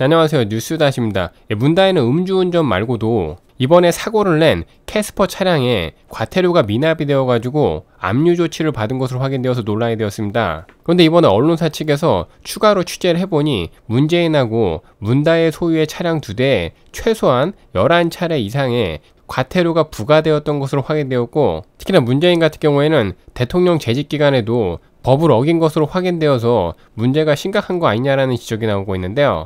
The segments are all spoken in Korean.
안녕하세요 뉴스다시입니다 예, 문다혜는 음주운전 말고도 이번에 사고를 낸 캐스퍼 차량에 과태료가 미납이 되어 가지고 압류 조치를 받은 것으로 확인되어서 논란이 되었습니다 그런데 이번에 언론사 측에서 추가로 취재를 해보니 문재인하고 문다의 소유의 차량 두대 최소한 11차례 이상의 과태료가 부과되었던 것으로 확인되었고 특히나 문재인 같은 경우에는 대통령 재직 기간에도 법을 어긴 것으로 확인되어서 문제가 심각한 거 아니냐라는 지적이 나오고 있는데요.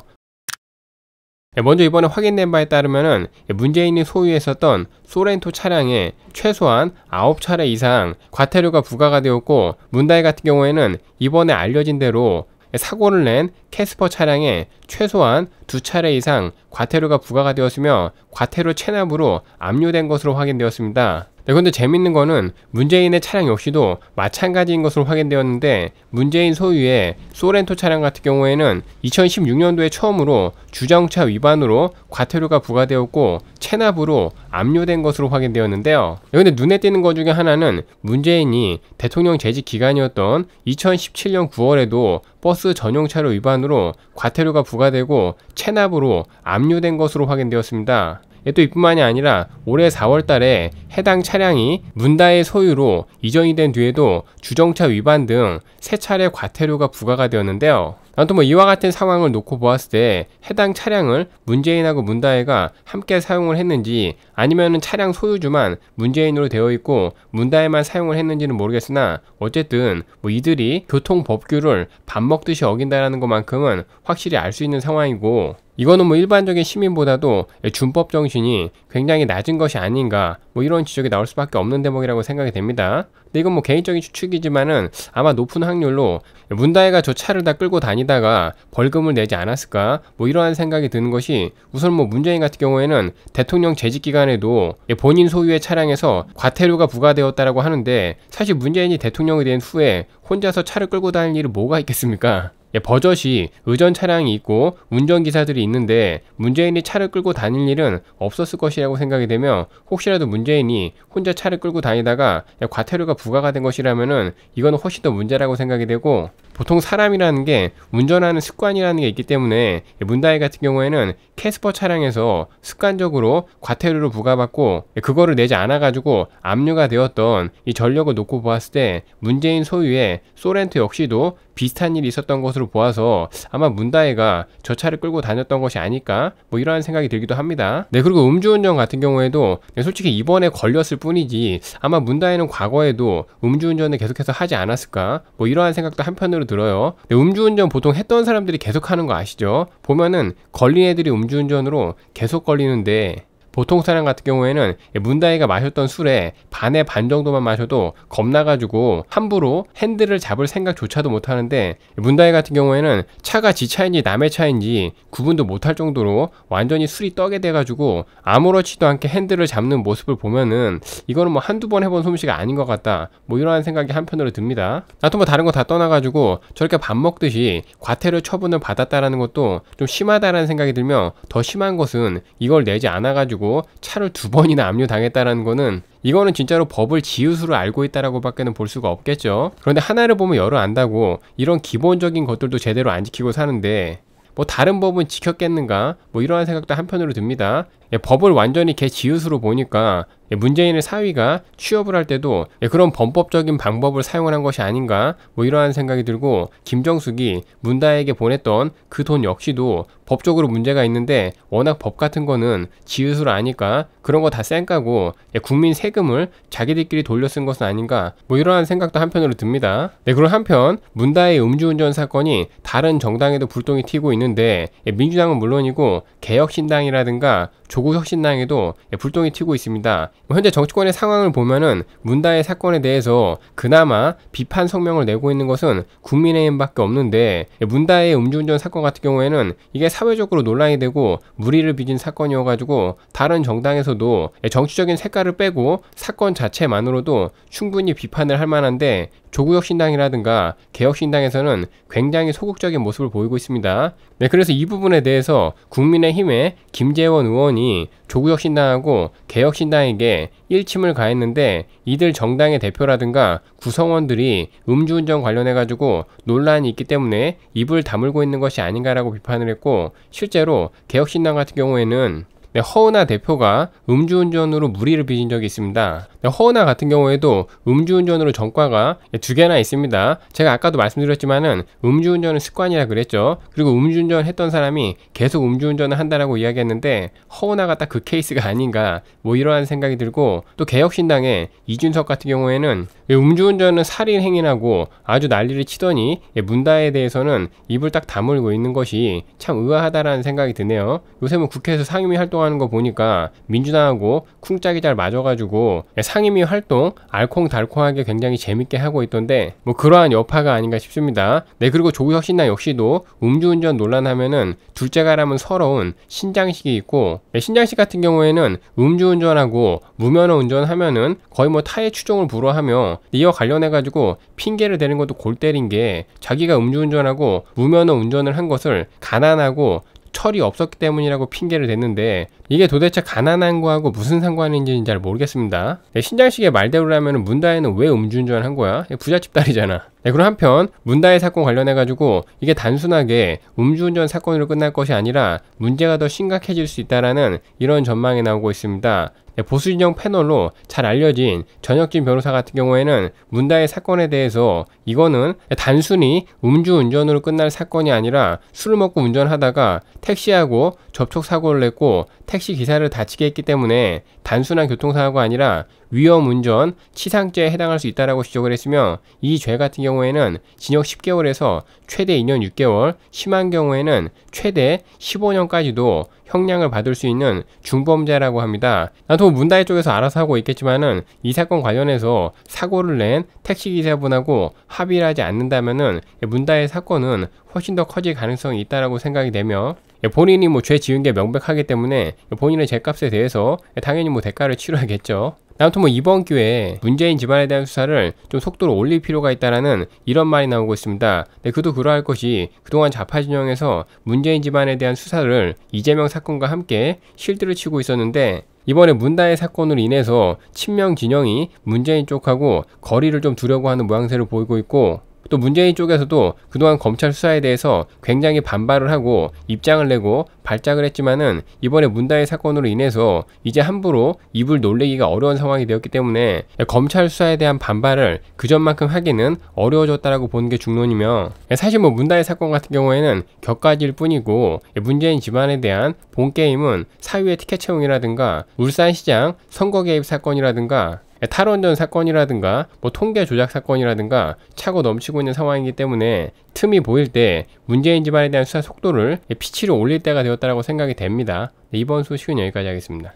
예, 먼저 이번에 확인된 바에 따르면 예, 문재인이 소유했었던 소렌토 차량에 최소한 9차례 이상 과태료가 부과가 되었고 문다이 같은 경우에는 이번에 알려진 대로 예, 사고를 낸 캐스퍼 차량에 최소한 두 차례 이상 과태료가 부과가 되었으며 과태료 체납으로 압류된 것으로 확인되었습니다. 네, 근데 재밌는 거는 문재인의 차량 역시도 마찬가지인 것으로 확인되었는데 문재인 소유의 소렌토 차량 같은 경우에는 2016년도에 처음으로 주정차 위반으로 과태료가 부과되었고 체납으로 압류된 것으로 확인되었는데요. 네, 근데 눈에 띄는 것 중에 하나는 문재인이 대통령 재직 기간이었던 2017년 9월에도 버스 전용차로 위반으로 과태료가 부과되고 체납으로 압류된 것으로 확인되었습니다. 또 이뿐만이 아니라 올해 4월 달에 해당 차량이 문다의 소유로 이전이 된 뒤에도 주정차 위반 등 세 차례 과태료가 부과가 되었는데요. 아무튼 뭐 이와 같은 상황을 놓고 보았을 때 해당 차량을 문재인하고 문다혜가 함께 사용을 했는지 아니면은 차량 소유주만 문재인으로 되어 있고 문다혜만 사용을 했는지는 모르겠으나 어쨌든 뭐 이들이 교통법규를 밥 먹듯이 어긴다라는 것만큼은 확실히 알 수 있는 상황이고 이거는 뭐 일반적인 시민보다도 준법 정신이 굉장히 낮은 것이 아닌가 뭐 이런 지적이 나올 수밖에 없는 대목이라고 생각이 됩니다. 근데 이건 뭐 개인적인 추측이지만은 아마 높은 확률로 문다혜가 저 차를 다 끌고 다니다가 벌금을 내지 않았을까 뭐 이러한 생각이 드는 것이 우선 뭐 문재인 같은 경우에는 대통령 재직 기간에도 본인 소유의 차량에서 과태료가 부과되었다라고 하는데 사실 문재인이 대통령이 된 후에 혼자서 차를 끌고 다닐 일이 뭐가 있겠습니까? 예, 버젓이 의전 차량이 있고 운전기사들이 있는데 문재인이 차를 끌고 다닐 일은 없었을 것이라고 생각이 되며 혹시라도 문재인이 혼자 차를 끌고 다니다가 예, 과태료가 부과가 된것이라면 이건 훨씬 더 문제라고 생각이 되고 보통 사람이라는 게 운전하는 습관이라는 게 있기 때문에 예, 문다이 같은 경우에는 캐스퍼 차량에서 습관적으로 과태료를 부과받고 그거를 내지 않아 가지고 압류가 되었던 이 전력을 놓고 보았을 때 문재인 소유의 소렌토 역시도 비슷한 일이 있었던 것으로 것으로 보아서 아마 문다혜가 저 차를 끌고 다녔던 것이 아닐까 뭐 이러한 생각이 들기도 합니다. 네 그리고 음주운전 같은 경우에도 네, 솔직히 이번에 걸렸을 뿐이지 아마 문다혜는 과거에도 음주운전을 계속해서 하지 않았을까 뭐 이러한 생각도 한편으로 들어요. 네, 음주운전 보통 했던 사람들이 계속 하는 거 아시죠? 보면은 걸린 애들이 음주운전으로 계속 걸리는데 보통 사람 같은 경우에는 문다이가 마셨던 술에 반의 반 정도만 마셔도 겁나가지고 함부로 핸들을 잡을 생각조차도 못하는데 문다이 같은 경우에는 차가 지 차인지 남의 차인지 구분도 못할 정도로 완전히 술이 떡에 돼가지고 아무렇지도 않게 핸들을 잡는 모습을 보면은 이거는 뭐 한두 번 해본 솜씨가 아닌 것 같다 뭐 이러한 생각이 한편으로 듭니다 나도 뭐 다른 거 다 떠나가지고 저렇게 밥 먹듯이 과태료 처분을 받았다라는 것도 좀 심하다라는 생각이 들며 더 심한 것은 이걸 내지 않아가지고 가지고 차를 두 번이나 압류당했다는 거는 이거는 진짜로 법을 지읒으로 알고 있다라고 밖에는 볼 수가 없겠죠. 그런데 하나를 보면 열을 안다고 이런 기본적인 것들도 제대로 안 지키고 사는데 뭐 다른 법은 지켰겠는가 뭐 이러한 생각도 한편으로 듭니다. 예, 법을 완전히 개지읒으로 보니까 예, 문재인의 사위가 취업을 할 때도 예, 그런 범법적인 방법을 사용을 한 것이 아닌가 뭐 이러한 생각이 들고 김정숙이 문다에게 보냈던 그 돈 역시도 법적으로 문제가 있는데 워낙 법 같은 거는 지읒으로 아니까 그런 거 다 쌩까고 국민 세금을 자기들끼리 돌려 쓴 것은 아닌가 뭐 이러한 생각도 한편으로 듭니다. 네, 그럼 한편 문다의 음주운전 사건이 다른 정당에도 불똥이 튀고 있는데 민주당은 물론이고 개혁신당이라든가 조 조국 혁신당에도 예, 불똥이 튀고 있습니다. 뭐 현재 정치권의 상황을 보면은 문다의 사건에 대해서 그나마 비판 성명을 내고 있는 것은 국민의힘밖에 없는데 예, 문다의 음주운전 사건 같은 경우에는 이게 사회적으로 논란이 되고 무리를 빚은 사건이어가지고 다른 정당에서도 예, 정치적인 색깔을 빼고 사건 자체만으로도 충분히 비판을 할 만한데 조국혁신당이라든가 개혁신당에서는 굉장히 소극적인 모습을 보이고 있습니다. 네, 그래서 이 부분에 대해서 국민의힘의 김재원 의원이 정권이 조국혁신당하고 개혁신당에게 일침을 가했는데 이들 정당의 대표라든가 구성원들이 음주운전 관련해가지고 논란이 있기 때문에 입을 다물고 있는 것이 아닌가라고 비판을 했고 실제로 개혁신당 같은 경우에는 네, 허은아 대표가 음주운전으로 무리를 빚은 적이 있습니다. 네, 허은아 같은 경우에도 음주운전으로 전과가 두 개나 있습니다. 제가 아까도 말씀드렸지만은 음주운전은 습관이라 그랬죠. 그리고 음주운전 했던 사람이 계속 음주운전을 한다라고 이야기했는데 허은아가딱 그 케이스가 아닌가 뭐 이러한 생각이 들고 또 개혁신당의 이준석 같은 경우에는 예, 음주운전은 살인 행위라고 아주 난리를 치더니 예, 문다에 대해서는 입을 딱 다물고 있는 것이 참 의아하다라는 생각이 드네요. 요새 뭐 국회에서 상임위 활동하 활동하는 거 보니까 민주당하고 쿵짝이 잘 맞아가지고 상임위 활동 알콩달콩하게 굉장히 재밌게 하고 있던데 뭐 그러한 여파가 아닌가 싶습니다. 네 그리고 조규석 신당 역시도 음주운전 논란하면은 둘째가라면 서러운 신장식이 있고 네, 신장식 같은 경우에는 음주운전하고 무면허 운전하면은 거의 뭐타의 추종을 불허하며 이와 관련해가지고 핑계를 대는 것도 골 때린 게 자기가 음주운전하고 무면허 운전을 한 것을 가난하고 철이 없었기 때문이라고 핑계를 댔는데 이게 도대체 가난한 거하고 무슨 상관인지는 잘 모르겠습니다. 네, 신장식의 말대로라면 문다에는왜 음주운전한 을 거야? 부잣집 딸이잖아. 네, 그리고 한편 문다의 사건 관련해 가지고 이게 단순하게 음주운전 사건으로 끝날 것이 아니라 문제가 더 심각해질 수 있다라는 이런 전망이 나오고 있습니다. 네, 보수 진영 패널로 잘 알려진 전혁진 변호사 같은 경우에는 문다의 사건에 대해서 이거는 단순히 음주운전으로 끝날 사건이 아니라 술을 먹고 운전하다가 택시하고 접촉 사고를 냈고 택시 기사를 다치게 했기 때문에 단순한 교통사고가 아니라 위험운전, 치상죄에 해당할 수 있다라고 지적을 했으며 이 죄 같은 경우에는 징역 10개월에서 최대 2년 6개월, 심한 경우에는 최대 15년까지도 형량을 받을 수 있는 중범죄라고 합니다. 나도 문다이 쪽에서 알아서 하고 있겠지만은 이 사건 관련해서 사고를 낸 택시기사분하고 합의를 하지 않는다면은 문다의 사건은 훨씬 더 커질 가능성이 있다라고 생각이 되며 예, 본인이 뭐 죄 지은 게 명백하기 때문에 본인의 죄값에 대해서 당연히 뭐 대가를 치러야겠죠. 아무튼 뭐 이번 기회에 문재인 집안에 대한 수사를 좀 속도를 올릴 필요가 있다라는 이런 말이 나오고 있습니다. 근데 네, 그도 그러할 것이 그동안 좌파 진영에서 문재인 집안에 대한 수사를 이재명 사건과 함께 실드를 치고 있었는데 이번에 문다의 사건으로 인해서 친명 진영이 문재인 쪽하고 거리를 좀 두려고 하는 모양새를 보이고 있고 또 문재인 쪽에서도 그동안 검찰 수사에 대해서 굉장히 반발을 하고 입장을 내고 발작을 했지만은 이번에 문다의 사건으로 인해서 이제 함부로 입을 놀래기가 어려운 상황이 되었기 때문에 검찰 수사에 대한 반발을 그전만큼 하기는 어려워졌다라고 보는 게 중론이며 예, 사실 뭐문다의 사건 같은 경우에는 격가지일 뿐이고 예, 문재인 집안에 대한 본 게임은 사유의 티켓 채용이라든가 울산시장 선거 개입 사건이라든가 예, 탈원전 사건이라든가 뭐 통계 조작 사건이라든가 차고 넘치고 있는 상황이기 때문에 틈이 보일 때 문재인 집안에 대한 수사 속도를 예, 피치로 올릴 때가 되었다고 생각이 됩니다. 네, 이번 소식은 여기까지 하겠습니다.